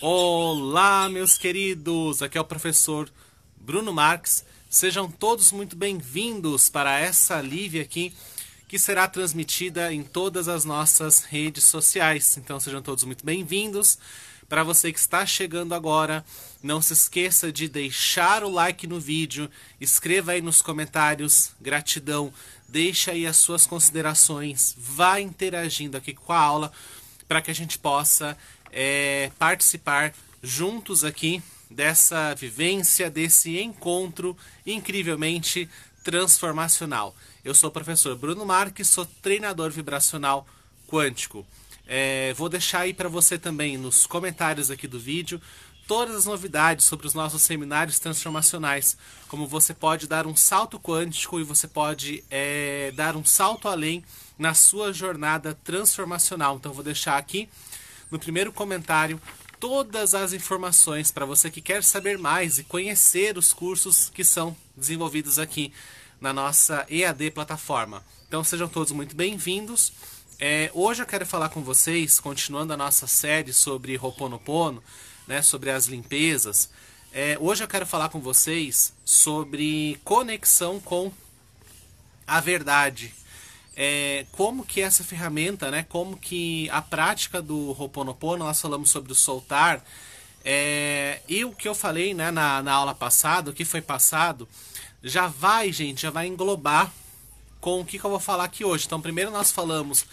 Olá, meus queridos! Aqui é o professor Bruno Marx. Sejam todos muito bem-vindos para essa live aqui que será transmitida em todas as nossas redes sociais. Então sejam todos muito bem-vindos. Para você que está chegando agora, não se esqueça de deixar o like no vídeo, escreva aí nos comentários, gratidão, deixa aí as suas considerações, vá interagindo aqui com a aula para que a gente possa é, participar juntos aqui dessa vivência, desse encontro incrivelmente transformacional. Eu sou o professor Bruno Marques, sou treinador vibracional quântico. É, vou deixar aí para você também nos comentários aqui do vídeo todas as novidades sobre os nossos seminários transformacionais, como você pode dar um salto quântico e você pode é, dar um salto além na sua jornada transformacional. Então vou deixar aqui no primeiro comentário todas as informações para você que quer saber mais e conhecer os cursos que são desenvolvidos aqui na nossa EAD plataforma. Então sejam todos muito bem-vindos. É, hoje eu quero falar com vocês, continuando a nossa série sobre Roponopono, né, sobre as limpezas. É, hoje eu quero falar com vocês sobre conexão com a verdade é, como que essa ferramenta, né, como que a prática do Ho'oponopono, nós falamos sobre o soltar, é, e o que eu falei né, na, na aula passada, o que foi passado, já vai, gente, já vai englobar com o que, que eu vou falar aqui hoje. Então, primeiro nós falamos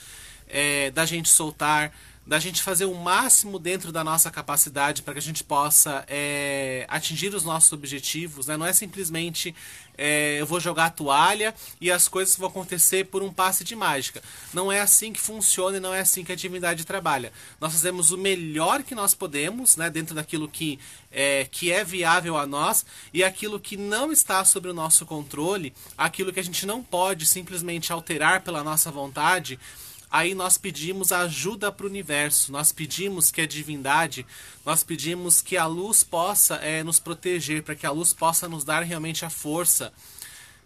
é, da gente soltar, da gente fazer o máximo dentro da nossa capacidade para que a gente possa é, atingir os nossos objetivos, né? Não é simplesmente é, eu vou jogar a toalha e as coisas vão acontecer por um passe de mágica. Não é assim que funciona e não é assim que a divindade trabalha. Nós fazemos o melhor que nós podemos, né? Dentro daquilo que é, que é viável a nós e aquilo que não está sobre o nosso controle, aquilo que a gente não pode simplesmente alterar pela nossa vontade aí nós pedimos ajuda para o universo, nós pedimos que a divindade, nós pedimos que a luz possa é, nos proteger, para que a luz possa nos dar realmente a força,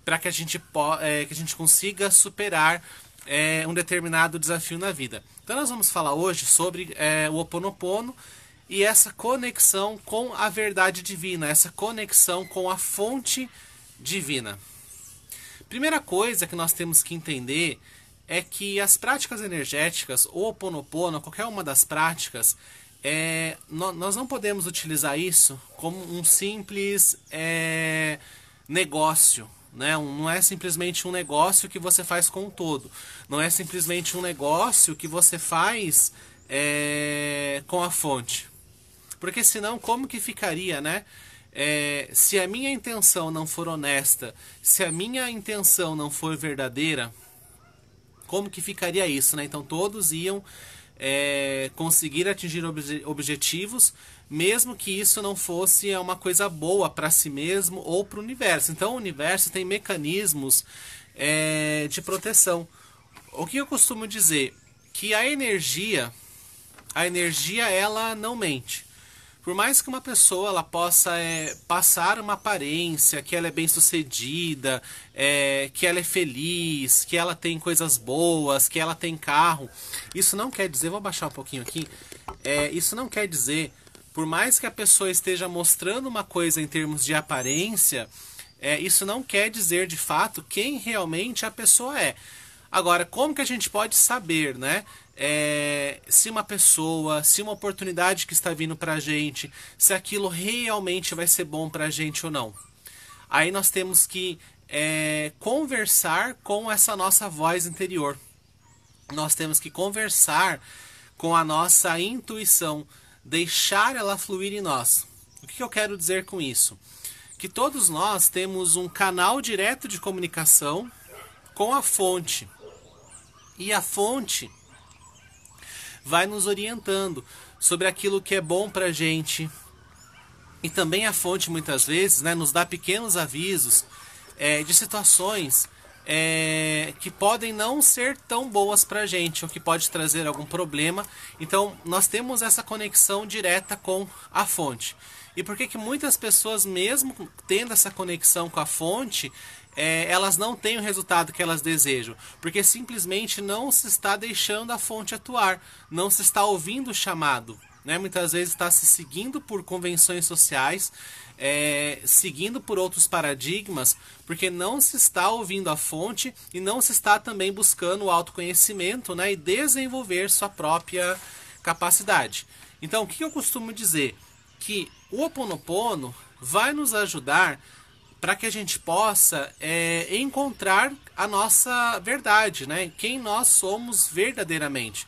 para que, a gente é, que a gente consiga superar é, um determinado desafio na vida. Então nós vamos falar hoje sobre é, o Ho Oponopono e essa conexão com a verdade divina, essa conexão com a fonte divina. Primeira coisa que nós temos que entender é que as práticas energéticas, ou Ponopono, qualquer uma das práticas, é, nós não podemos utilizar isso como um simples é, negócio. Né? Não é simplesmente um negócio que você faz com o todo. Não é simplesmente um negócio que você faz é, com a fonte. Porque senão, como que ficaria, né? É, se a minha intenção não for honesta, se a minha intenção não for verdadeira, como que ficaria isso, né? Então todos iam é, conseguir atingir obje objetivos, mesmo que isso não fosse uma coisa boa para si mesmo ou para o universo. Então o universo tem mecanismos é, de proteção. O que eu costumo dizer que a energia, a energia ela não mente. Por mais que uma pessoa ela possa é, passar uma aparência, que ela é bem sucedida, é, que ela é feliz, que ela tem coisas boas, que ela tem carro, isso não quer dizer, vou baixar um pouquinho aqui, é, isso não quer dizer, por mais que a pessoa esteja mostrando uma coisa em termos de aparência, é, isso não quer dizer de fato quem realmente a pessoa é. Agora, como que a gente pode saber, né? É, se uma pessoa, se uma oportunidade que está vindo para a gente, se aquilo realmente vai ser bom para a gente ou não. Aí nós temos que é, conversar com essa nossa voz interior. Nós temos que conversar com a nossa intuição, deixar ela fluir em nós. O que eu quero dizer com isso? Que todos nós temos um canal direto de comunicação com a fonte e a fonte vai nos orientando sobre aquilo que é bom para gente. E também a fonte, muitas vezes, né, nos dá pequenos avisos é, de situações é, que podem não ser tão boas para gente, ou que pode trazer algum problema. Então, nós temos essa conexão direta com a fonte. E por que, que muitas pessoas, mesmo tendo essa conexão com a fonte, é, elas não têm o resultado que elas desejam, porque simplesmente não se está deixando a fonte atuar, não se está ouvindo o chamado. Né? Muitas vezes está se seguindo por convenções sociais, é, seguindo por outros paradigmas, porque não se está ouvindo a fonte e não se está também buscando o autoconhecimento né? e desenvolver sua própria capacidade. Então, o que eu costumo dizer? Que o Ho oponopono vai nos ajudar para que a gente possa é, encontrar a nossa verdade, né? Quem nós somos verdadeiramente.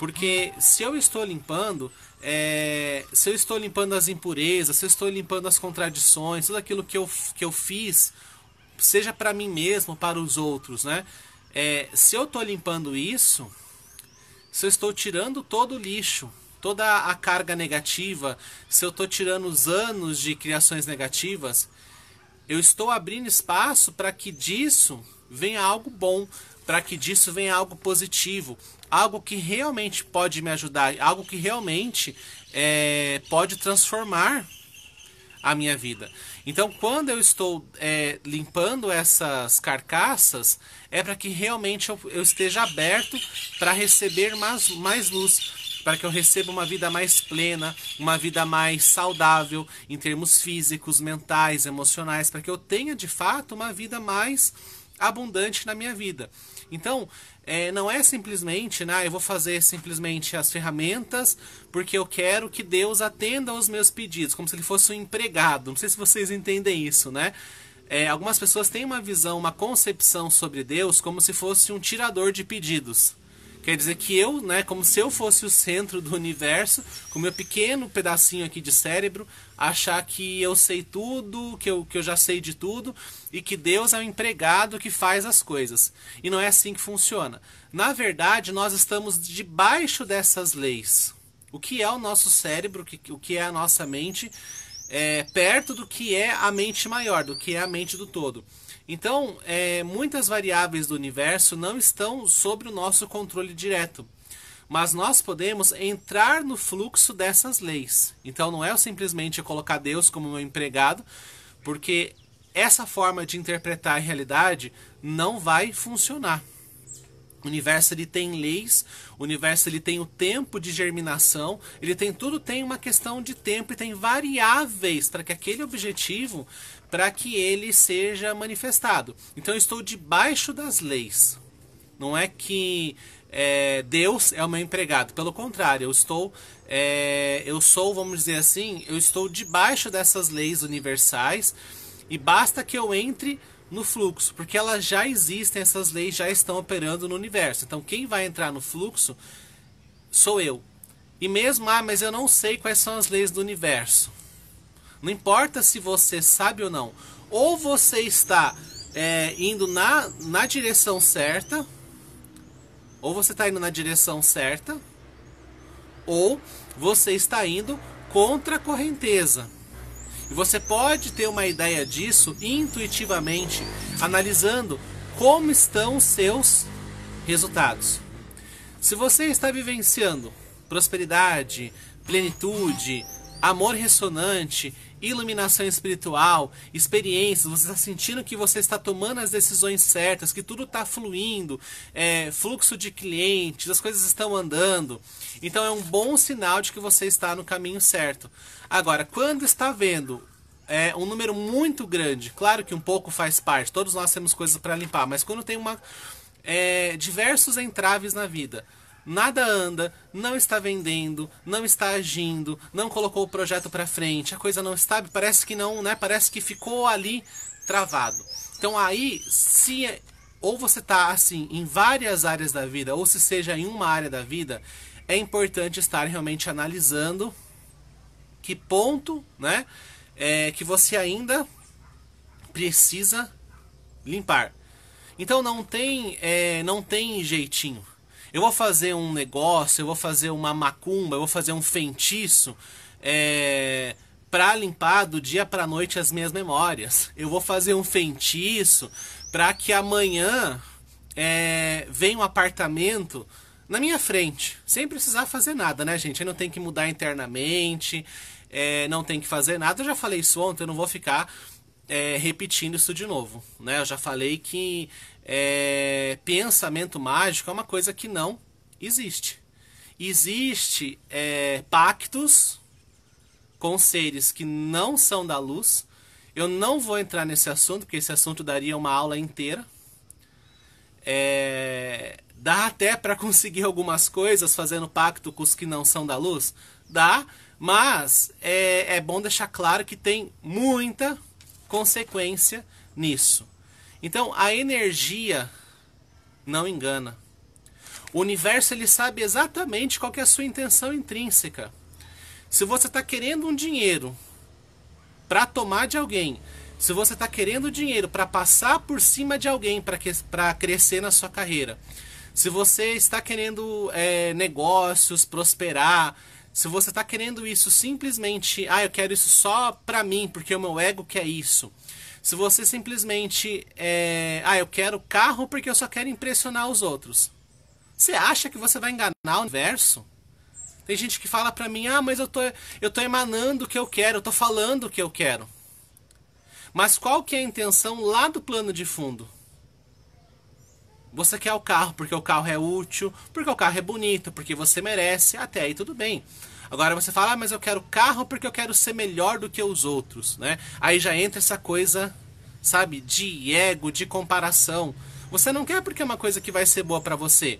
Porque se eu estou limpando, é, se eu estou limpando as impurezas, se eu estou limpando as contradições, tudo aquilo que eu, que eu fiz, seja para mim mesmo, para os outros, né? É, se eu estou limpando isso, se eu estou tirando todo o lixo, toda a carga negativa, se eu estou tirando os anos de criações negativas, eu estou abrindo espaço para que disso venha algo bom, para que disso venha algo positivo, algo que realmente pode me ajudar, algo que realmente é, pode transformar a minha vida. Então, quando eu estou é, limpando essas carcaças, é para que realmente eu, eu esteja aberto para receber mais, mais luz, para que eu receba uma vida mais plena, uma vida mais saudável em termos físicos, mentais, emocionais, para que eu tenha de fato uma vida mais abundante na minha vida. Então, é, não é simplesmente, né, ah, eu vou fazer simplesmente as ferramentas porque eu quero que Deus atenda aos meus pedidos, como se ele fosse um empregado. Não sei se vocês entendem isso, né? É, algumas pessoas têm uma visão, uma concepção sobre Deus como se fosse um tirador de pedidos. Quer dizer que eu, né, como se eu fosse o centro do universo, com meu pequeno pedacinho aqui de cérebro, achar que eu sei tudo, que eu, que eu já sei de tudo, e que Deus é o empregado que faz as coisas. E não é assim que funciona. Na verdade, nós estamos debaixo dessas leis. O que é o nosso cérebro, o que é a nossa mente, é, perto do que é a mente maior, do que é a mente do todo. Então, é, muitas variáveis do universo não estão sob o nosso controle direto, mas nós podemos entrar no fluxo dessas leis. Então, não é simplesmente colocar Deus como meu empregado, porque essa forma de interpretar a realidade não vai funcionar. O universo ele tem leis, o universo ele tem o tempo de germinação, ele tem tudo tem uma questão de tempo e tem variáveis para que aquele objetivo para que ele seja manifestado. Então eu estou debaixo das leis. Não é que é, Deus é o meu empregado. Pelo contrário, eu estou, é, eu sou, vamos dizer assim, eu estou debaixo dessas leis universais e basta que eu entre no fluxo, porque elas já existem, essas leis já estão operando no universo. Então quem vai entrar no fluxo sou eu. E mesmo, ah, mas eu não sei quais são as leis do universo. Não importa se você sabe ou não. Ou você está é, indo na, na direção certa, ou você está indo na direção certa, ou você está indo contra a correnteza. E você pode ter uma ideia disso intuitivamente, analisando como estão os seus resultados. Se você está vivenciando prosperidade, plenitude, amor ressonante, iluminação espiritual, experiências, você está sentindo que você está tomando as decisões certas, que tudo está fluindo, é, fluxo de clientes, as coisas estão andando. Então é um bom sinal de que você está no caminho certo. Agora, quando está vendo é um número muito grande, claro que um pouco faz parte, todos nós temos coisas para limpar, mas quando tem uma é, diversos entraves na vida, nada anda, não está vendendo, não está agindo, não colocou o projeto para frente, a coisa não está, parece que não, né? Parece que ficou ali travado. Então aí, se é, ou você está assim em várias áreas da vida, ou se seja em uma área da vida, é importante estar realmente analisando que ponto, né, é, que você ainda precisa limpar. Então não tem, é, não tem jeitinho eu vou fazer um negócio, eu vou fazer uma macumba, eu vou fazer um feitiço é, para limpar do dia para noite as minhas memórias. Eu vou fazer um feitiço para que amanhã é, venha um apartamento na minha frente, sem precisar fazer nada, né, gente? Eu não tenho que mudar internamente, é, não tem que fazer nada. Eu já falei isso ontem, eu não vou ficar é, repetindo isso de novo. Né? Eu já falei que é, pensamento mágico é uma coisa que não existe. Existe é, pactos com seres que não são da luz. Eu não vou entrar nesse assunto, porque esse assunto daria uma aula inteira. É, dá até para conseguir algumas coisas fazendo pacto com os que não são da luz? Dá, mas é, é bom deixar claro que tem muita consequência nisso. Então a energia não engana. O universo ele sabe exatamente qual é a sua intenção intrínseca. Se você está querendo um dinheiro para tomar de alguém, se você está querendo dinheiro para passar por cima de alguém para crescer na sua carreira, se você está querendo é, negócios, prosperar, se você está querendo isso simplesmente, ah, eu quero isso só para mim porque o meu ego quer isso. Se você simplesmente é, ah, eu quero carro porque eu só quero impressionar os outros. Você acha que você vai enganar o universo? Tem gente que fala pra mim, ah, mas eu tô, eu tô emanando o que eu quero, eu tô falando o que eu quero. Mas qual que é a intenção lá do plano de fundo? Você quer o carro porque o carro é útil, porque o carro é bonito, porque você merece, até aí tudo bem. Agora você fala, ah, mas eu quero carro porque eu quero ser melhor do que os outros, né? Aí já entra essa coisa, sabe, de ego, de comparação. Você não quer porque é uma coisa que vai ser boa para você.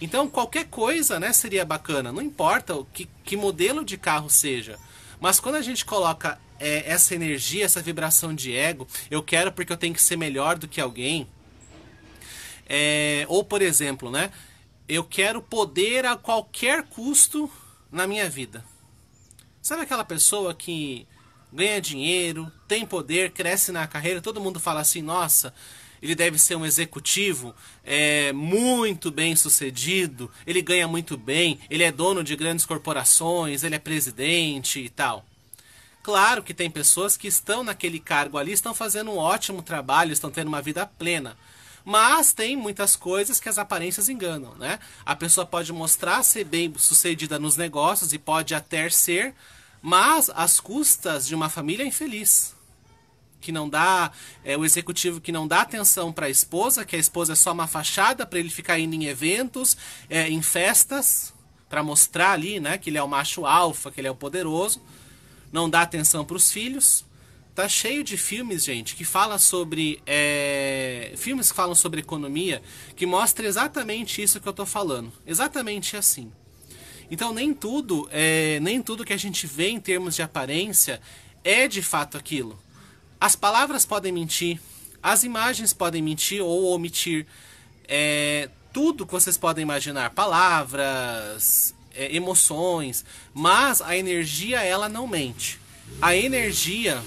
Então qualquer coisa, né, seria bacana. Não importa o que, que modelo de carro seja. Mas quando a gente coloca é, essa energia, essa vibração de ego, eu quero porque eu tenho que ser melhor do que alguém. É, ou por exemplo, né? Eu quero poder a qualquer custo na minha vida. Sabe aquela pessoa que ganha dinheiro, tem poder, cresce na carreira, todo mundo fala assim, nossa, ele deve ser um executivo é, muito bem sucedido, ele ganha muito bem, ele é dono de grandes corporações, ele é presidente e tal. Claro que tem pessoas que estão naquele cargo ali, estão fazendo um ótimo trabalho, estão tendo uma vida plena. Mas tem muitas coisas que as aparências enganam, né? A pessoa pode mostrar ser bem sucedida nos negócios e pode até ser, mas às custas de uma família infeliz. Que não dá, é o executivo que não dá atenção para a esposa, que a esposa é só uma fachada para ele ficar indo em eventos, é, em festas, para mostrar ali, né, que ele é o macho alfa, que ele é o poderoso. Não dá atenção para os filhos, Tá cheio de filmes, gente, que fala sobre. É... Filmes que falam sobre economia, que mostra exatamente isso que eu tô falando. Exatamente assim. Então nem tudo, é... nem tudo que a gente vê em termos de aparência é de fato aquilo. As palavras podem mentir, as imagens podem mentir ou omitir. É... Tudo que vocês podem imaginar, palavras, é, emoções, mas a energia ela não mente a energia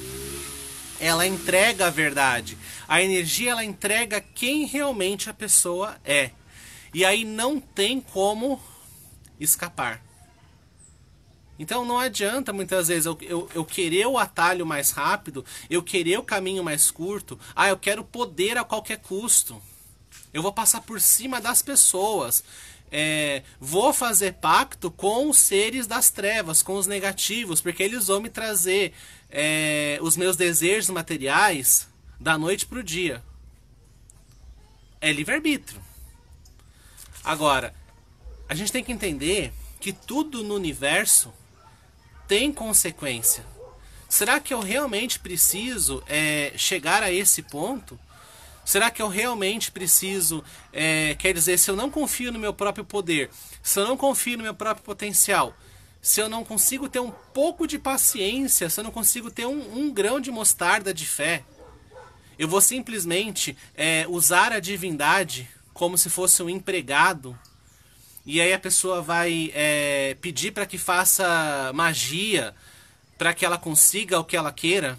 ela entrega a verdade. A energia ela entrega quem realmente a pessoa é. E aí não tem como escapar. Então não adianta muitas vezes eu, eu, eu, querer o atalho mais rápido, eu querer o caminho mais curto, ah, eu quero poder a qualquer custo. Eu vou passar por cima das pessoas é, vou fazer pacto com os seres das trevas, com os negativos, porque eles vão me trazer é, os meus desejos materiais da noite para o dia. É livre-arbítrio. Agora, a gente tem que entender que tudo no universo tem consequência. Será que eu realmente preciso é, chegar a esse ponto Será que eu realmente preciso? É, quer dizer, se eu não confio no meu próprio poder, se eu não confio no meu próprio potencial, se eu não consigo ter um pouco de paciência, se eu não consigo ter um, um grão de mostarda de fé, eu vou simplesmente é, usar a divindade como se fosse um empregado. E aí a pessoa vai é, pedir para que faça magia, para que ela consiga o que ela queira.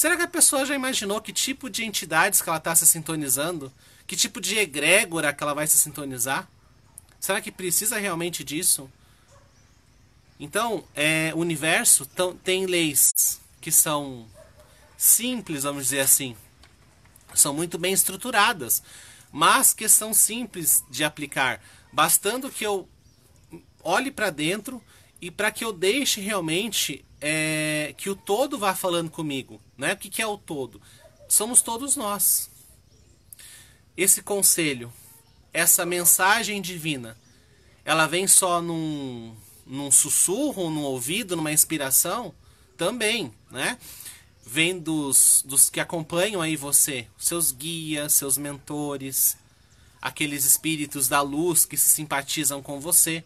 Será que a pessoa já imaginou que tipo de entidades que ela está se sintonizando? Que tipo de egrégora que ela vai se sintonizar? Será que precisa realmente disso? Então, é, o universo tem leis que são simples, vamos dizer assim. São muito bem estruturadas, mas que são simples de aplicar. Bastando que eu olhe para dentro e para que eu deixe realmente é, que o todo vá falando comigo. Né? O que, que é o todo? Somos todos nós. Esse conselho, essa mensagem divina, ela vem só num, num sussurro, num ouvido, numa inspiração? Também, né? Vem dos, dos que acompanham aí você, seus guias, seus mentores, aqueles espíritos da luz que se simpatizam com você.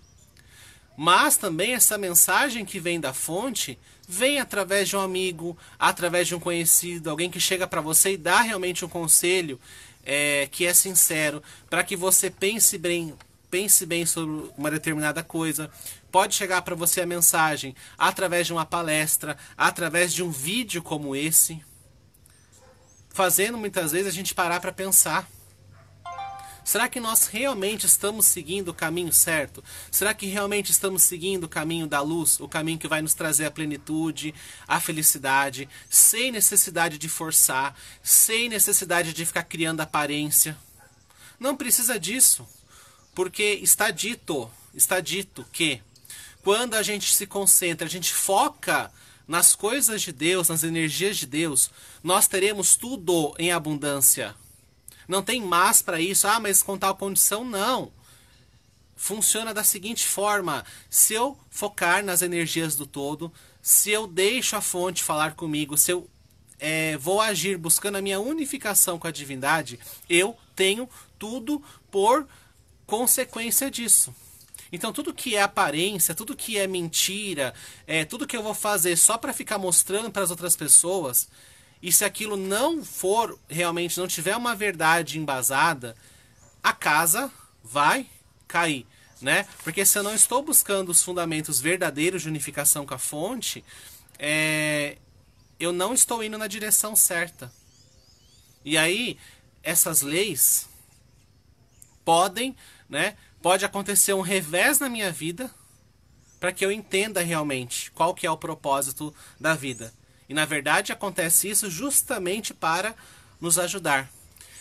Mas também essa mensagem que vem da fonte, vem através de um amigo, através de um conhecido, alguém que chega para você e dá realmente um conselho é, que é sincero, para que você pense bem, pense bem sobre uma determinada coisa. Pode chegar para você a mensagem através de uma palestra, através de um vídeo como esse, fazendo muitas vezes a gente parar para pensar. Será que nós realmente estamos seguindo o caminho certo? Será que realmente estamos seguindo o caminho da luz, o caminho que vai nos trazer a plenitude, a felicidade, sem necessidade de forçar, sem necessidade de ficar criando aparência? Não precisa disso, porque está dito, está dito que quando a gente se concentra, a gente foca nas coisas de Deus, nas energias de Deus, nós teremos tudo em abundância. Não tem mas para isso. Ah, mas com tal condição, não. Funciona da seguinte forma: se eu focar nas energias do todo, se eu deixo a fonte falar comigo, se eu é, vou agir buscando a minha unificação com a divindade, eu tenho tudo por consequência disso. Então tudo que é aparência, tudo que é mentira, é, tudo que eu vou fazer só para ficar mostrando para as outras pessoas, e se aquilo não for realmente, não tiver uma verdade embasada, a casa vai cair, né? Porque se eu não estou buscando os fundamentos verdadeiros de unificação com a fonte, é, eu não estou indo na direção certa. E aí, essas leis podem, né? Pode acontecer um revés na minha vida para que eu entenda realmente qual que é o propósito da vida. E na verdade acontece isso justamente para nos ajudar.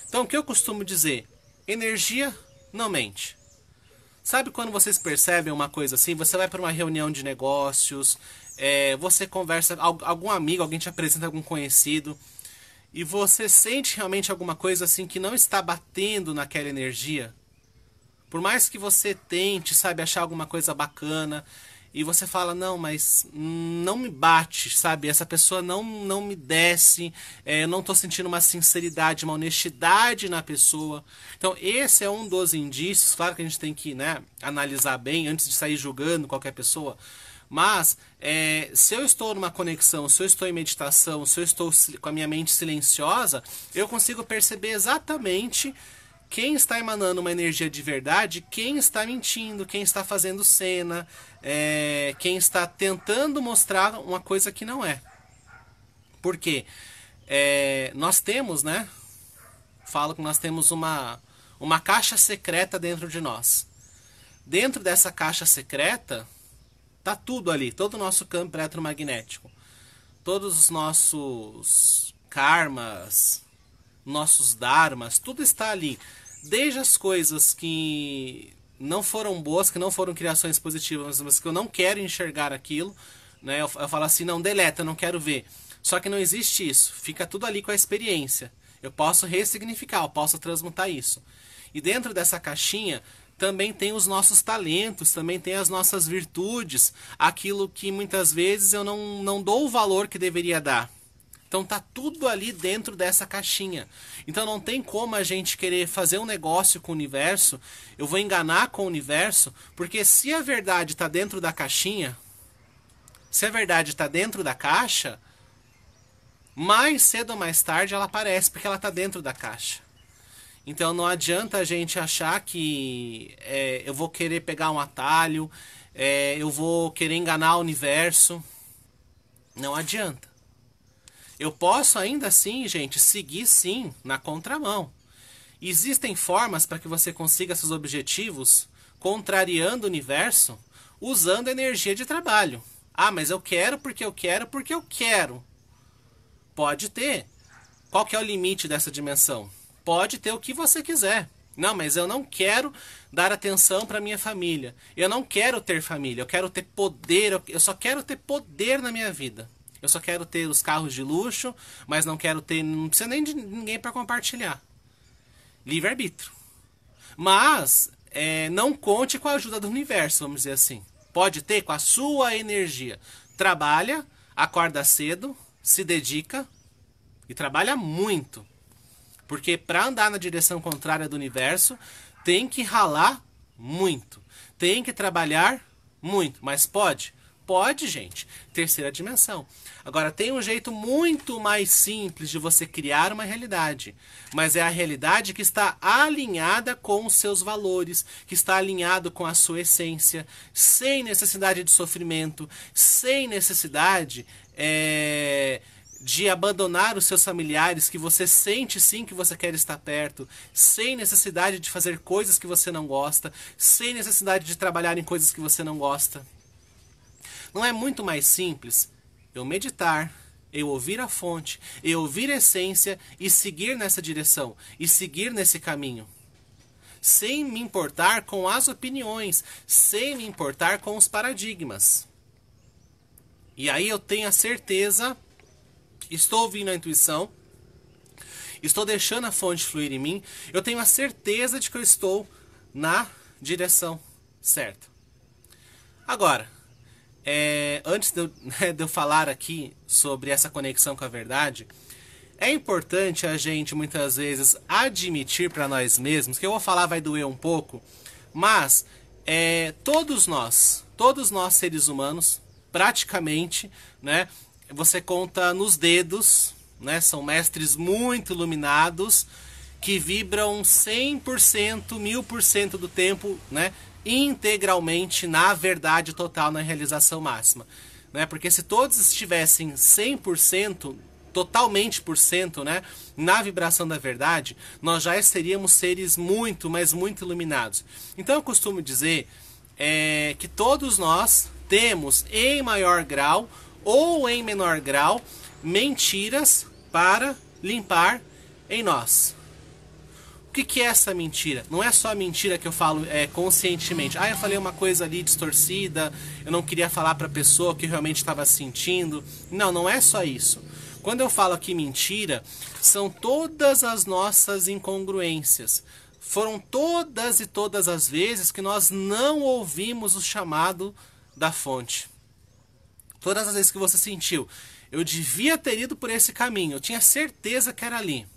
Então o que eu costumo dizer? Energia não mente. Sabe quando vocês percebem uma coisa assim? Você vai para uma reunião de negócios, é, você conversa, algum amigo, alguém te apresenta algum conhecido, e você sente realmente alguma coisa assim que não está batendo naquela energia. Por mais que você tente, sabe, achar alguma coisa bacana, e você fala não mas não me bate sabe essa pessoa não não me desce é, não estou sentindo uma sinceridade uma honestidade na pessoa então esse é um dos indícios claro que a gente tem que né analisar bem antes de sair julgando qualquer pessoa mas é, se eu estou numa conexão, se eu estou em meditação, se eu estou com a minha mente silenciosa, eu consigo perceber exatamente quem está emanando uma energia de verdade, quem está mentindo, quem está fazendo cena, é, quem está tentando mostrar uma coisa que não é. Porque é, nós temos, né? Falo que nós temos uma, uma caixa secreta dentro de nós. Dentro dessa caixa secreta, tá tudo ali, todo o nosso campo eletromagnético, todos os nossos karmas, nossos dharmas, tudo está ali. Desde as coisas que não foram boas, que não foram criações positivas, mas que eu não quero enxergar aquilo, né? Eu, eu falo assim, não, deleta, eu não quero ver. Só que não existe isso. Fica tudo ali com a experiência. Eu posso ressignificar, eu posso transmutar isso. E dentro dessa caixinha também tem os nossos talentos, também tem as nossas virtudes, aquilo que muitas vezes eu não, não dou o valor que deveria dar. Então tá tudo ali dentro dessa caixinha. Então não tem como a gente querer fazer um negócio com o universo, eu vou enganar com o universo, porque se a verdade tá dentro da caixinha, se a verdade tá dentro da caixa, mais cedo ou mais tarde ela aparece, porque ela tá dentro da caixa. Então não adianta a gente achar que é, eu vou querer pegar um atalho, é, eu vou querer enganar o universo. Não adianta. Eu posso ainda assim, gente, seguir sim na contramão. Existem formas para que você consiga seus objetivos contrariando o universo usando energia de trabalho. Ah, mas eu quero porque eu quero porque eu quero. Pode ter. Qual que é o limite dessa dimensão? Pode ter o que você quiser. Não, mas eu não quero dar atenção para minha família. Eu não quero ter família, eu quero ter poder, eu só quero ter poder na minha vida. Eu só quero ter os carros de luxo, mas não quero ter. Não precisa nem de ninguém para compartilhar. Livre-arbítrio. Mas é, não conte com a ajuda do universo, vamos dizer assim. Pode ter com a sua energia. Trabalha, acorda cedo, se dedica e trabalha muito. Porque para andar na direção contrária do universo, tem que ralar muito. Tem que trabalhar muito, mas pode. Pode, gente. Terceira dimensão. Agora, tem um jeito muito mais simples de você criar uma realidade. Mas é a realidade que está alinhada com os seus valores, que está alinhado com a sua essência, sem necessidade de sofrimento, sem necessidade é, de abandonar os seus familiares que você sente sim que você quer estar perto, sem necessidade de fazer coisas que você não gosta, sem necessidade de trabalhar em coisas que você não gosta. Não é muito mais simples eu meditar, eu ouvir a fonte, eu ouvir a essência e seguir nessa direção, e seguir nesse caminho. Sem me importar com as opiniões, sem me importar com os paradigmas. E aí eu tenho a certeza, estou ouvindo a intuição, estou deixando a fonte fluir em mim, eu tenho a certeza de que eu estou na direção certa. Agora, é, antes de eu, né, de eu falar aqui sobre essa conexão com a verdade, é importante a gente muitas vezes admitir para nós mesmos, que eu vou falar vai doer um pouco, mas é, todos nós, todos nós seres humanos, praticamente, né, você conta nos dedos, né, são mestres muito iluminados que vibram 100%, 1000% do tempo, né, integralmente na verdade total, na realização máxima. Né? Porque se todos estivessem 100%, totalmente por cento, né, na vibração da verdade, nós já seríamos seres muito, mas muito iluminados. Então eu costumo dizer é, que todos nós temos, em maior grau ou em menor grau, mentiras para limpar em nós. O que, que, é essa mentira? Não é só a mentira que eu falo é, conscientemente. Ah, eu falei uma coisa ali distorcida, eu não queria falar para a pessoa que realmente estava sentindo. Não, não é só isso. Quando eu falo aqui mentira, são todas as nossas incongruências. Foram todas e todas as vezes que nós não ouvimos o chamado da fonte. Todas as vezes que você sentiu, eu devia ter ido por esse caminho, eu tinha certeza que era ali.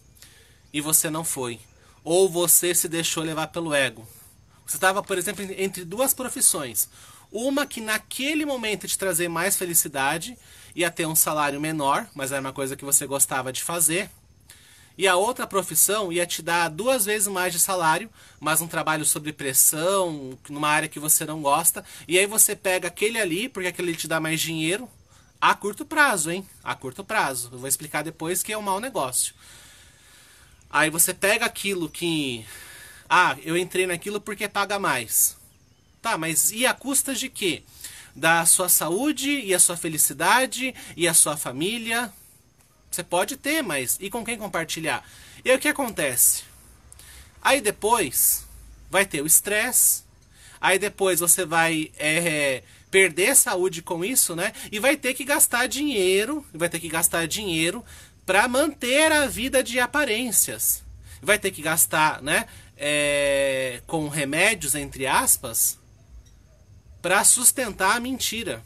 E você não foi ou você se deixou levar pelo ego? Você estava, por exemplo, entre duas profissões. Uma que naquele momento te trazer mais felicidade, ia ter um salário menor, mas era uma coisa que você gostava de fazer. E a outra profissão ia te dar duas vezes mais de salário, mas um trabalho sob pressão, numa área que você não gosta. E aí você pega aquele ali, porque aquele te dá mais dinheiro, a curto prazo, hein? A curto prazo. Eu vou explicar depois que é um mau negócio. Aí você pega aquilo que. Ah, eu entrei naquilo porque paga mais. Tá, mas e a custa de quê? Da sua saúde e a sua felicidade e a sua família. Você pode ter, mas e com quem compartilhar? E aí o que acontece? Aí depois vai ter o estresse. Aí depois você vai é, perder saúde com isso, né? E vai ter que gastar dinheiro, vai ter que gastar dinheiro para manter a vida de aparências. Vai ter que gastar, né? É, com remédios, entre aspas, para sustentar a mentira.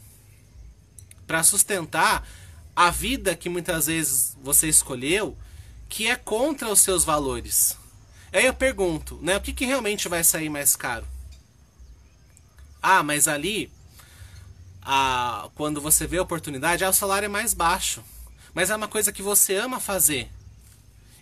Para sustentar a vida que muitas vezes você escolheu, que é contra os seus valores. Aí eu pergunto, né? O que, que realmente vai sair mais caro? Ah, mas ali, a, ah, quando você vê a oportunidade, ah, o salário é mais baixo mas é uma coisa que você ama fazer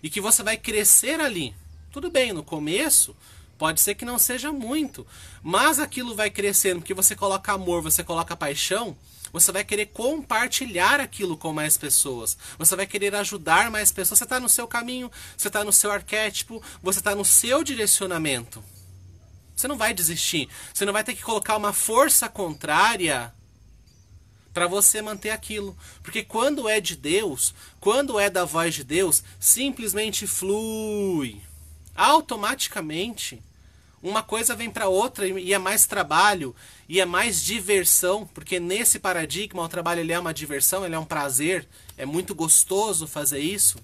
e que você vai crescer ali. Tudo bem, no começo pode ser que não seja muito, mas aquilo vai crescendo, porque você coloca amor, você coloca paixão, você vai querer compartilhar aquilo com mais pessoas, você vai querer ajudar mais pessoas. Você está no seu caminho, você está no seu arquétipo, você está no seu direcionamento. Você não vai desistir, você não vai ter que colocar uma força contrária para você manter aquilo. Porque quando é de Deus, quando é da voz de Deus, simplesmente flui. Automaticamente, uma coisa vem para outra e é mais trabalho, e é mais diversão, porque nesse paradigma o trabalho ele é uma diversão, ele é um prazer, é muito gostoso fazer isso.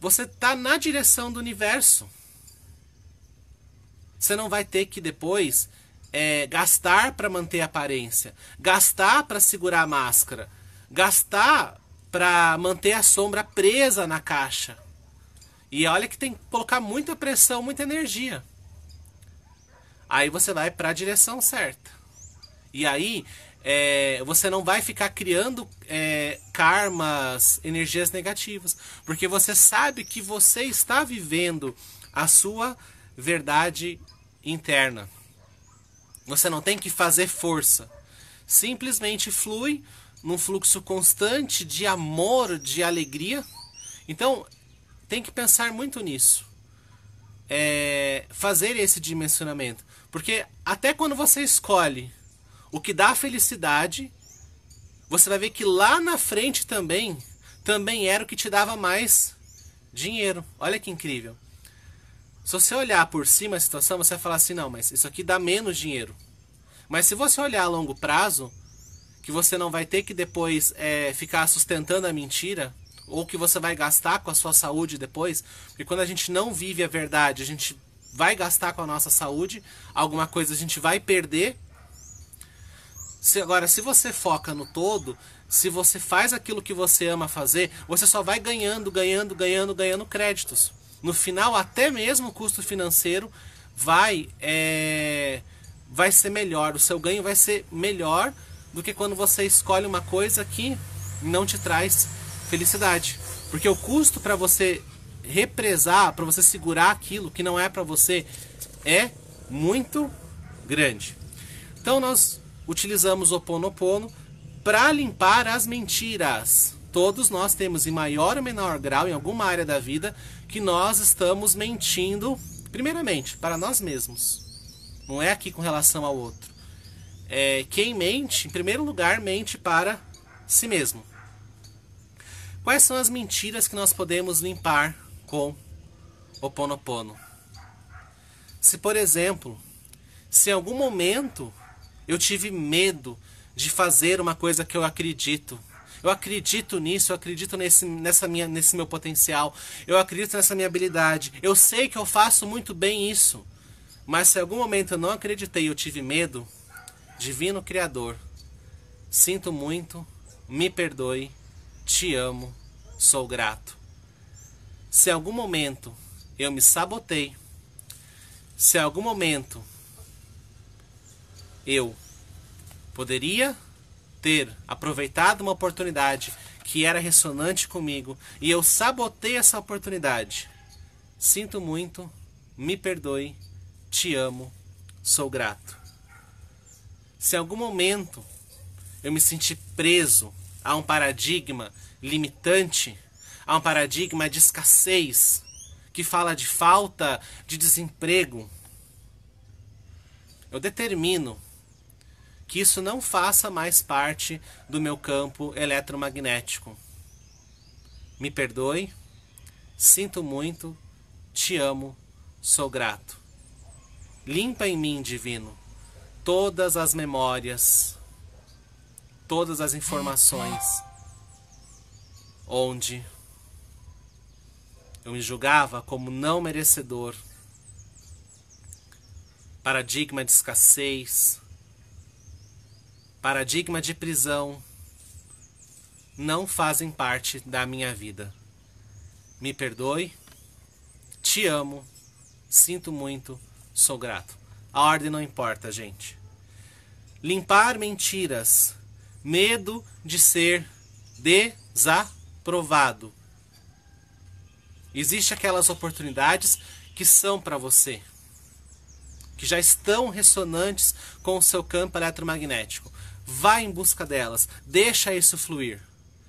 Você tá na direção do universo. Você não vai ter que depois é, gastar para manter a aparência, gastar para segurar a máscara, gastar para manter a sombra presa na caixa. E olha que tem que colocar muita pressão, muita energia. Aí você vai para a direção certa. E aí é, você não vai ficar criando é, karmas, energias negativas, porque você sabe que você está vivendo a sua verdade interna. Você não tem que fazer força. Simplesmente flui num fluxo constante de amor, de alegria. Então, tem que pensar muito nisso. É fazer esse dimensionamento. Porque até quando você escolhe o que dá felicidade, você vai ver que lá na frente também, também era o que te dava mais dinheiro. Olha que incrível. Se você olhar por cima a situação, você vai falar assim: não, mas isso aqui dá menos dinheiro. Mas se você olhar a longo prazo, que você não vai ter que depois é, ficar sustentando a mentira, ou que você vai gastar com a sua saúde depois, porque quando a gente não vive a verdade, a gente vai gastar com a nossa saúde, alguma coisa a gente vai perder. Se, agora, se você foca no todo, se você faz aquilo que você ama fazer, você só vai ganhando, ganhando, ganhando, ganhando créditos. No final, até mesmo o custo financeiro vai, é, vai ser melhor, o seu ganho vai ser melhor do que quando você escolhe uma coisa que não te traz felicidade. Porque o custo para você represar, para você segurar aquilo que não é para você, é muito grande. Então nós utilizamos o Ponopono para limpar as mentiras. Todos nós temos, em maior ou menor grau, em alguma área da vida, que nós estamos mentindo, primeiramente, para nós mesmos. Não é aqui com relação ao outro. É, quem mente, em primeiro lugar, mente para si mesmo. Quais são as mentiras que nós podemos limpar com o Ponopono? Se, por exemplo, se em algum momento eu tive medo de fazer uma coisa que eu acredito, eu acredito nisso, eu acredito nesse, nessa minha, nesse meu potencial, eu acredito nessa minha habilidade. Eu sei que eu faço muito bem isso. Mas se em algum momento eu não acreditei, eu tive medo, Divino Criador, sinto muito, me perdoe, te amo, sou grato. Se em algum momento eu me sabotei, se em algum momento eu poderia ter aproveitado uma oportunidade que era ressonante comigo e eu sabotei essa oportunidade. Sinto muito, me perdoe, te amo, sou grato. Se em algum momento eu me senti preso a um paradigma limitante, a um paradigma de escassez, que fala de falta, de desemprego, eu determino que isso não faça mais parte do meu campo eletromagnético. Me perdoe, sinto muito, te amo, sou grato. Limpa em mim, divino, todas as memórias, todas as informações onde eu me julgava como não merecedor, paradigma de escassez, paradigma de prisão, não fazem parte da minha vida. Me perdoe, te amo, sinto muito, sou grato. A ordem não importa, gente. Limpar mentiras, medo de ser desaprovado. Existem aquelas oportunidades que são para você, que já estão ressonantes com o seu campo eletromagnético. Vá em busca delas, deixa isso fluir.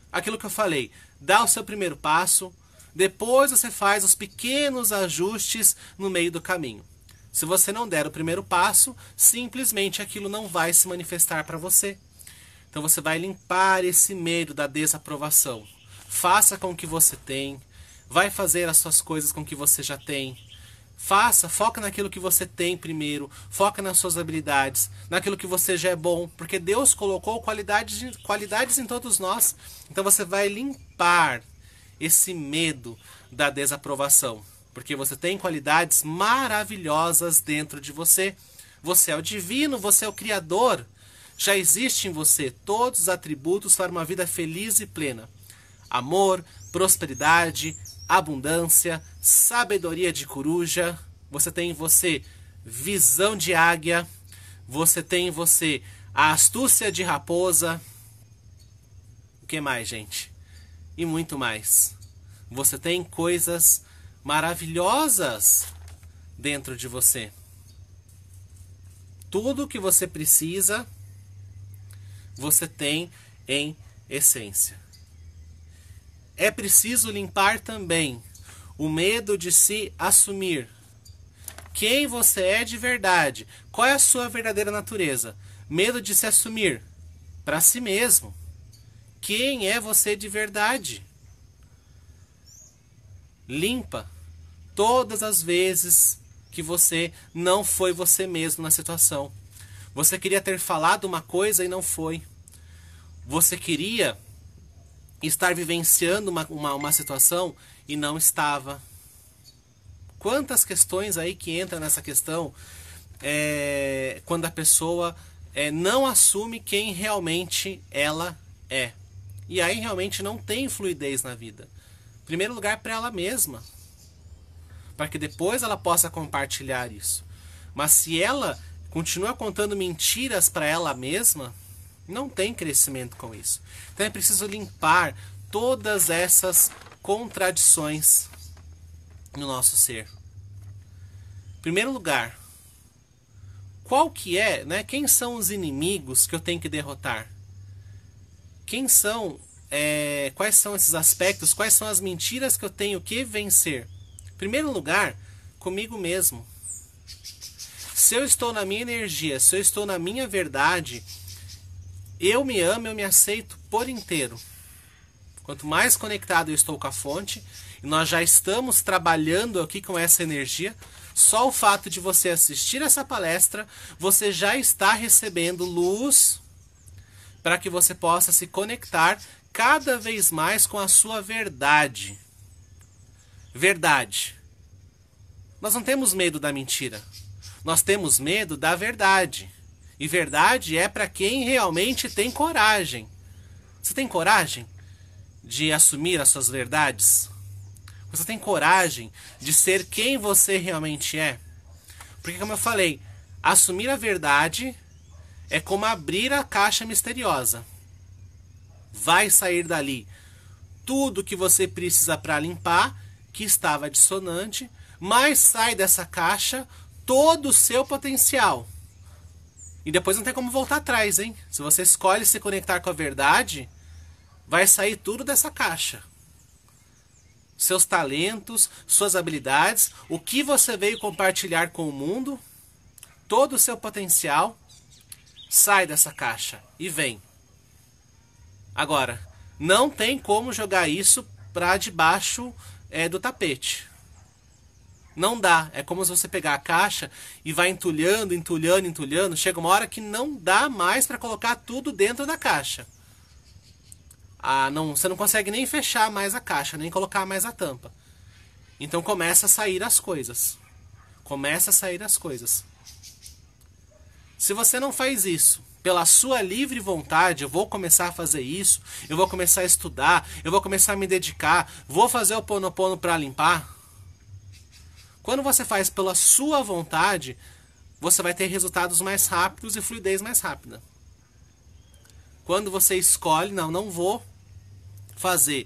Aquilo que eu falei, dá o seu primeiro passo, depois você faz os pequenos ajustes no meio do caminho. Se você não der o primeiro passo, simplesmente aquilo não vai se manifestar para você. Então você vai limpar esse medo da desaprovação. Faça com o que você tem, vai fazer as suas coisas com o que você já tem Faça, foca naquilo que você tem primeiro, foca nas suas habilidades, naquilo que você já é bom, porque Deus colocou qualidades, qualidades em todos nós. Então você vai limpar esse medo da desaprovação, porque você tem qualidades maravilhosas dentro de você. Você é o divino, você é o criador. Já existe em você todos os atributos para uma vida feliz e plena: amor, prosperidade, abundância, sabedoria de coruja, você tem em você visão de águia, você tem em você a astúcia de raposa. O que mais, gente? E muito mais. Você tem coisas maravilhosas dentro de você. Tudo o que você precisa, você tem em essência. É preciso limpar também o medo de se assumir. Quem você é de verdade? Qual é a sua verdadeira natureza? Medo de se assumir para si mesmo. Quem é você de verdade? Limpa todas as vezes que você não foi você mesmo na situação. Você queria ter falado uma coisa e não foi. Você queria estar vivenciando uma, uma, uma situação e não estava. Quantas questões aí que entra nessa questão é, quando a pessoa é, não assume quem realmente ela é. E aí realmente não tem fluidez na vida. Em primeiro lugar, para ela mesma. Para que depois ela possa compartilhar isso. Mas se ela continua contando mentiras para ela mesma, não tem crescimento com isso. Então é preciso limpar todas essas contradições no nosso ser. Em primeiro lugar, qual que é, né? Quem são os inimigos que eu tenho que derrotar? Quem são, é, quais são esses aspectos? Quais são as mentiras que eu tenho que vencer? Em primeiro lugar, comigo mesmo. Se eu estou na minha energia, se eu estou na minha verdade, eu me amo, eu me aceito por inteiro. Quanto mais conectado eu estou com a fonte, e nós já estamos trabalhando aqui com essa energia, só o fato de você assistir essa palestra, você já está recebendo luz para que você possa se conectar cada vez mais com a sua verdade. Verdade. Nós não temos medo da mentira. Nós temos medo da verdade. E verdade é para quem realmente tem coragem. Você tem coragem de assumir as suas verdades? Você tem coragem de ser quem você realmente é? Porque, como eu falei, assumir a verdade é como abrir a caixa misteriosa. Vai sair dali tudo que você precisa para limpar, que estava dissonante, mas sai dessa caixa todo o seu potencial. E depois não tem como voltar atrás, hein? Se você escolhe se conectar com a verdade, vai sair tudo dessa caixa. Seus talentos, suas habilidades, o que você veio compartilhar com o mundo, todo o seu potencial, sai dessa caixa e vem. Agora, não tem como jogar isso para debaixo é, do tapete. Não dá. É como se você pegar a caixa e vai entulhando, entulhando, entulhando. Chega uma hora que não dá mais para colocar tudo dentro da caixa. Ah, não, você não consegue nem fechar mais a caixa, nem colocar mais a tampa. Então começa a sair as coisas. Começa a sair as coisas. Se você não faz isso pela sua livre vontade, eu vou começar a fazer isso, eu vou começar a estudar, eu vou começar a me dedicar, vou fazer o ponopono para limpar quando você faz pela sua vontade, você vai ter resultados mais rápidos e fluidez mais rápida. Quando você escolhe, não, não vou fazer.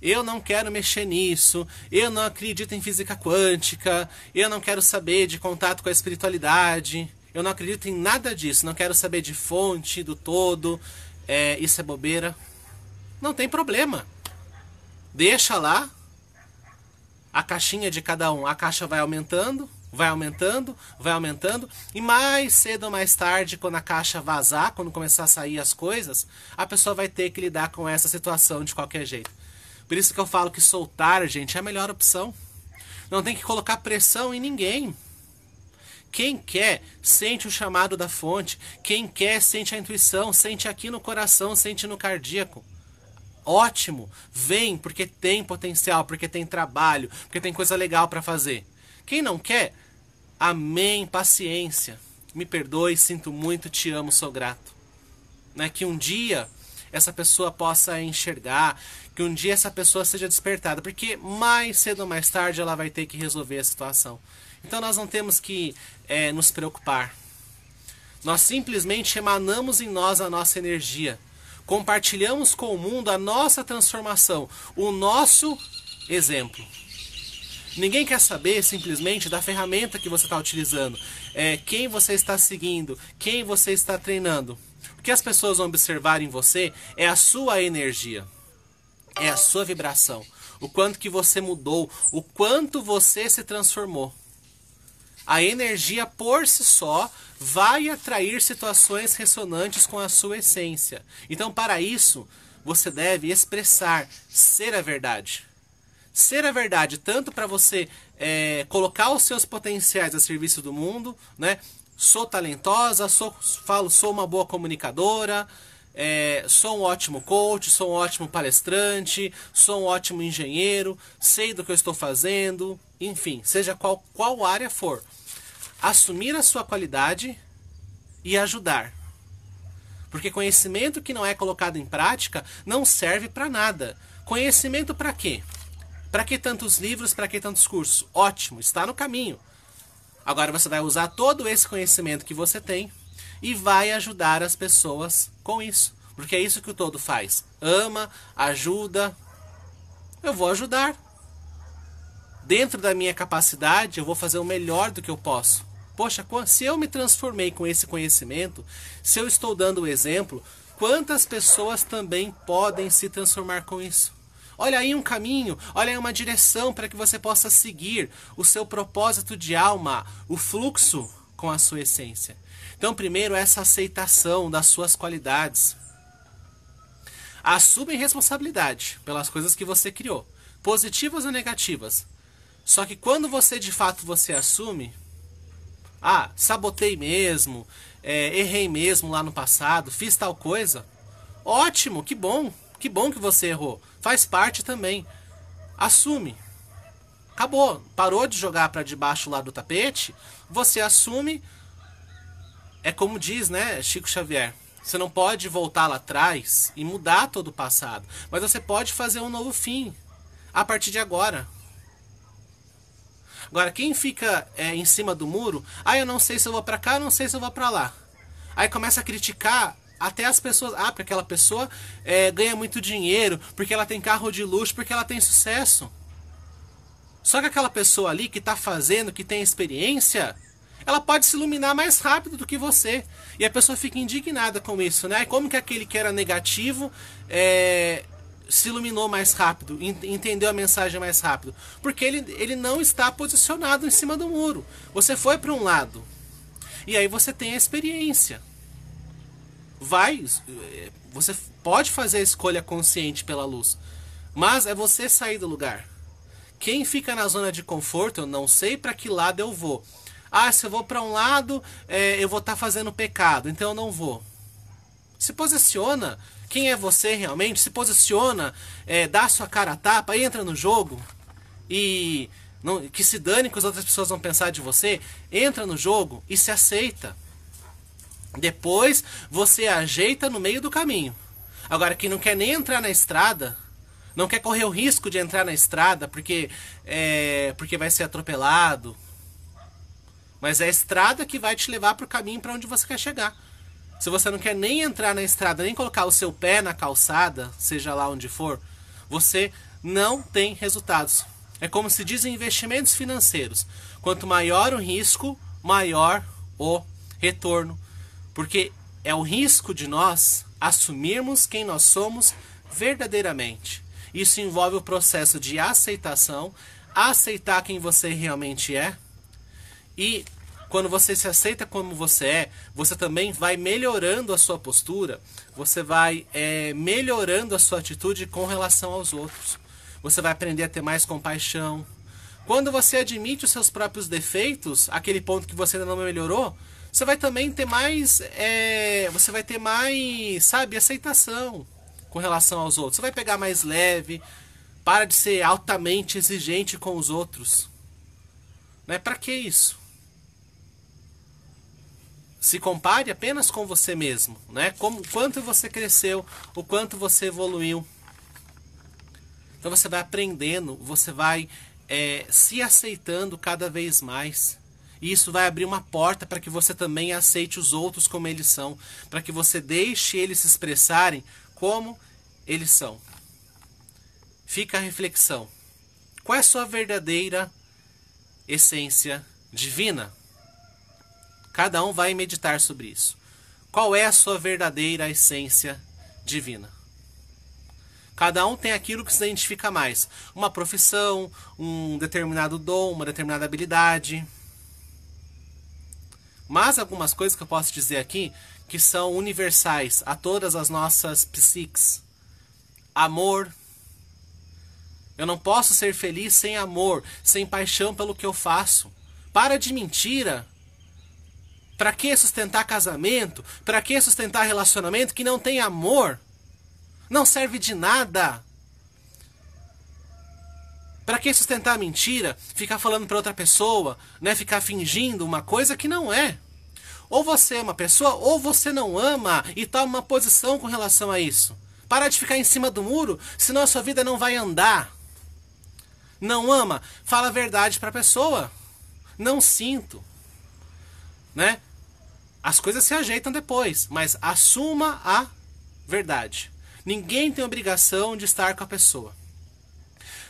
Eu não quero mexer nisso. Eu não acredito em física quântica. Eu não quero saber de contato com a espiritualidade. Eu não acredito em nada disso. Não quero saber de fonte, do todo. É, isso é bobeira. Não tem problema. Deixa lá, a caixinha de cada um. A caixa vai aumentando, vai aumentando, vai aumentando, e mais cedo ou mais tarde, quando a caixa vazar, quando começar a sair as coisas, a pessoa vai ter que lidar com essa situação de qualquer jeito. Por isso que eu falo que soltar, gente, é a melhor opção. Não tem que colocar pressão em ninguém. Quem quer, sente o chamado da fonte. Quem quer, sente a intuição, sente aqui no coração, sente no cardíaco. Ótimo, vem porque tem potencial, porque tem trabalho, porque tem coisa legal para fazer. Quem não quer, amém, paciência. Me perdoe, sinto muito, te amo, sou grato. Né? Que um dia essa pessoa possa enxergar, que um dia essa pessoa seja despertada, porque mais cedo ou mais tarde ela vai ter que resolver a situação. Então nós não temos que é, nos preocupar. Nós simplesmente emanamos em nós a nossa energia compartilhamos com o mundo a nossa transformação, o nosso exemplo. Ninguém quer saber simplesmente da ferramenta que você está utilizando, é, quem você está seguindo, quem você está treinando. O que as pessoas vão observar em você é a sua energia, é a sua vibração, o quanto que você mudou, o quanto você se transformou. A energia por si só vai atrair situações ressonantes com a sua essência. Então, para isso, você deve expressar, ser a verdade. Ser a verdade, tanto para você é, colocar os seus potenciais a serviço do mundo, né? Sou talentosa, sou, falo, sou uma boa comunicadora, é, sou um ótimo coach, sou um ótimo palestrante, sou um ótimo engenheiro, sei do que eu estou fazendo, enfim, seja qual, qual área for assumir a sua qualidade e ajudar. Porque conhecimento que não é colocado em prática não serve para nada. Conhecimento para quê? Para que tantos livros, para que tantos cursos? Ótimo, está no caminho. Agora você vai usar todo esse conhecimento que você tem e vai ajudar as pessoas com isso. Porque é isso que o todo faz. Ama, ajuda. Eu vou ajudar. Dentro da minha capacidade, eu vou fazer o melhor do que eu posso. Poxa, se eu me transformei com esse conhecimento, se eu estou dando o exemplo, quantas pessoas também podem se transformar com isso? Olha aí um caminho, olha aí uma direção para que você possa seguir o seu propósito de alma, o fluxo com a sua essência. Então, primeiro, essa aceitação das suas qualidades. Assume responsabilidade pelas coisas que você criou, positivas ou negativas. Só que quando você de fato você assume, ah, sabotei mesmo, é, errei mesmo lá no passado, fiz tal coisa. Ótimo, que bom, que bom que você errou. Faz parte também. Assume. Acabou, parou de jogar para debaixo lá do tapete, você assume. É como diz, né, Chico Xavier, você não pode voltar lá atrás e mudar todo o passado, mas você pode fazer um novo fim a partir de agora. Agora, quem fica é, em cima do muro, ah, eu não sei se eu vou para cá, eu não sei se eu vou para lá. Aí começa a criticar até as pessoas, ah, porque aquela pessoa é, ganha muito dinheiro, porque ela tem carro de luxo, porque ela tem sucesso. Só que aquela pessoa ali que está fazendo, que tem experiência, ela pode se iluminar mais rápido do que você. E a pessoa fica indignada com isso, né? Como que aquele que era negativo é, se iluminou mais rápido, entendeu a mensagem mais rápido, porque ele, ele não está posicionado em cima do muro. Você foi para um lado e aí você tem a experiência. Vai, eh, você pode fazer a escolha consciente pela luz, mas é você sair do lugar. Quem fica na zona de conforto, eu não sei para que lado eu vou. Ah, se eu vou para um lado, é, eu vou estar tá fazendo pecado, então eu não vou. Se posiciona, quem é você realmente, se posiciona, é, dá sua cara a tapa, entra no jogo e não, que se dane que as outras pessoas vão pensar de você, entra no jogo e se aceita. Depois você ajeita no meio do caminho. Agora, quem não quer nem entrar na estrada, não quer correr o risco de entrar na estrada porque, é, porque vai ser atropelado. Mas é a estrada que vai te levar para o caminho para onde você quer chegar se você não quer nem entrar na estrada, nem colocar o seu pé na calçada, seja lá onde for, você não tem resultados. É como se em investimentos financeiros. Quanto maior o risco, maior o retorno. Porque é o risco de nós assumirmos quem nós somos verdadeiramente. Isso envolve o processo de aceitação, aceitar quem você realmente é e quando você se aceita como você é, você também vai melhorando a sua postura, você vai é, melhorando a sua atitude com relação aos outros. Você vai aprender a ter mais compaixão. Quando você admite os seus próprios defeitos, aquele ponto que você ainda não melhorou, você vai também ter mais. É, você vai ter mais, sabe, aceitação com relação aos outros. Você vai pegar mais leve, para de ser altamente exigente com os outros. Né? Para que isso? Se compare apenas com você mesmo, né? Como quanto você cresceu, o quanto você evoluiu. Então você vai aprendendo, você vai é, se aceitando cada vez mais. E isso vai abrir uma porta para que você também aceite os outros como eles são, para que você deixe eles se expressarem como eles são. Fica a reflexão. Qual é a sua verdadeira essência divina? Cada um vai meditar sobre isso. Qual é a sua verdadeira essência divina? Cada um tem aquilo que se identifica mais: uma profissão, um determinado dom, uma determinada habilidade. Mas algumas coisas que eu posso dizer aqui que são universais a todas as nossas psiques. Amor. Eu não posso ser feliz sem amor, sem paixão pelo que eu faço. Para de mentira. Para que sustentar casamento? Para que sustentar relacionamento que não tem amor? Não serve de nada. Para que sustentar mentira? Ficar falando para outra pessoa, né? Ficar fingindo uma coisa que não é. Ou você é uma pessoa ou você não ama e toma tá uma posição com relação a isso. Para de ficar em cima do muro, senão a sua vida não vai andar. Não ama, fala a verdade para a pessoa. Não sinto né? As coisas se ajeitam depois, mas assuma a verdade. Ninguém tem obrigação de estar com a pessoa.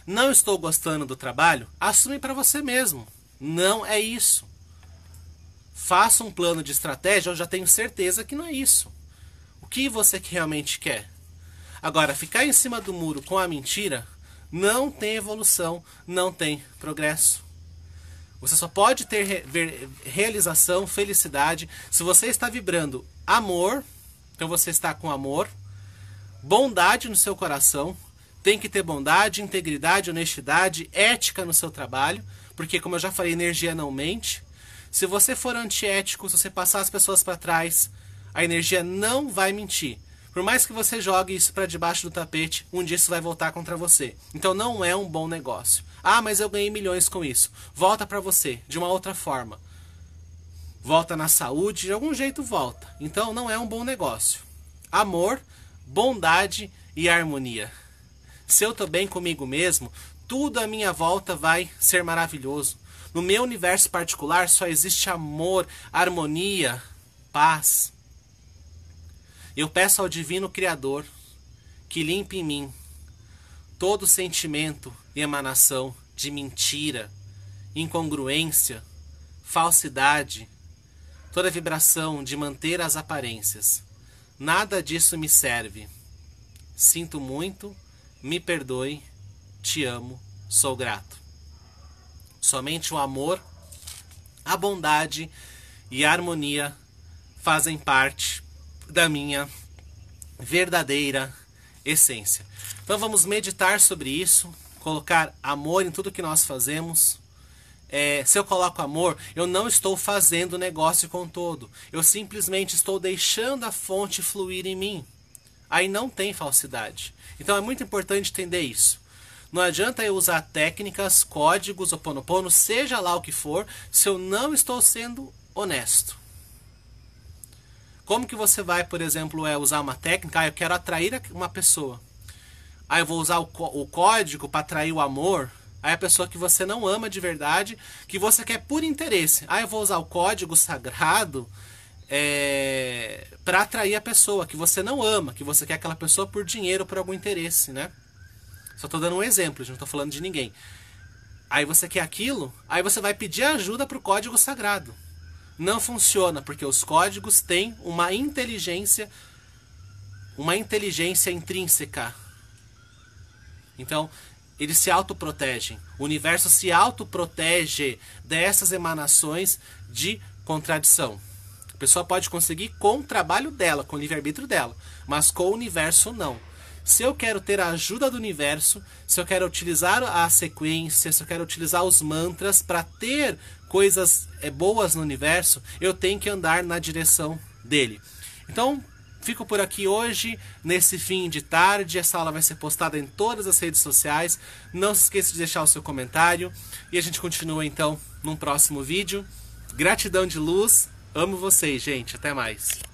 Não estou gostando do trabalho? Assume para você mesmo. Não é isso. Faça um plano de estratégia, eu já tenho certeza que não é isso. O que você realmente quer? Agora, ficar em cima do muro com a mentira não tem evolução, não tem progresso. Você só pode ter re realização, felicidade, se você está vibrando amor, então você está com amor, bondade no seu coração, tem que ter bondade, integridade, honestidade, ética no seu trabalho, porque, como eu já falei, energia não mente. Se você for antiético, se você passar as pessoas para trás, a energia não vai mentir. Por mais que você jogue isso para debaixo do tapete, um dia isso vai voltar contra você. Então não é um bom negócio. Ah, mas eu ganhei milhões com isso. Volta para você, de uma outra forma. Volta na saúde, de algum jeito volta. Então não é um bom negócio. Amor, bondade e harmonia. Se eu estou bem comigo mesmo, tudo à minha volta vai ser maravilhoso. No meu universo particular só existe amor, harmonia, paz. Eu peço ao Divino Criador que limpe em mim todo sentimento emanação de mentira, incongruência, falsidade, toda vibração de manter as aparências. Nada disso me serve. Sinto muito, me perdoe, te amo, sou grato. Somente o amor, a bondade e a harmonia fazem parte da minha verdadeira essência. Então vamos meditar sobre isso, colocar amor em tudo que nós fazemos. É, se eu coloco amor, eu não estou fazendo negócio com todo. Eu simplesmente estou deixando a fonte fluir em mim. Aí não tem falsidade. Então é muito importante entender isso. Não adianta eu usar técnicas, códigos, oponopono, seja lá o que for, se eu não estou sendo honesto. Como que você vai, por exemplo, é usar uma técnica? Ah, eu quero atrair uma pessoa. Aí ah, eu vou usar o, o código para atrair o amor. Aí a pessoa que você não ama de verdade, que você quer por interesse. Aí ah, eu vou usar o código sagrado é, para atrair a pessoa que você não ama, que você quer aquela pessoa por dinheiro, por algum interesse, né? Só tô dando um exemplo, não tô falando de ninguém. Aí você quer aquilo, aí você vai pedir ajuda pro código sagrado. Não funciona, porque os códigos têm uma inteligência, uma inteligência intrínseca então, eles se autoprotegem. O universo se autoprotege dessas emanações de contradição. A pessoa pode conseguir com o trabalho dela, com o livre-arbítrio dela, mas com o universo não. Se eu quero ter a ajuda do universo, se eu quero utilizar a sequência, se eu quero utilizar os mantras para ter coisas eh, boas no universo, eu tenho que andar na direção dele. Então, Fico por aqui hoje, nesse fim de tarde. Essa aula vai ser postada em todas as redes sociais. Não se esqueça de deixar o seu comentário. E a gente continua então num próximo vídeo. Gratidão de luz. Amo vocês, gente. Até mais.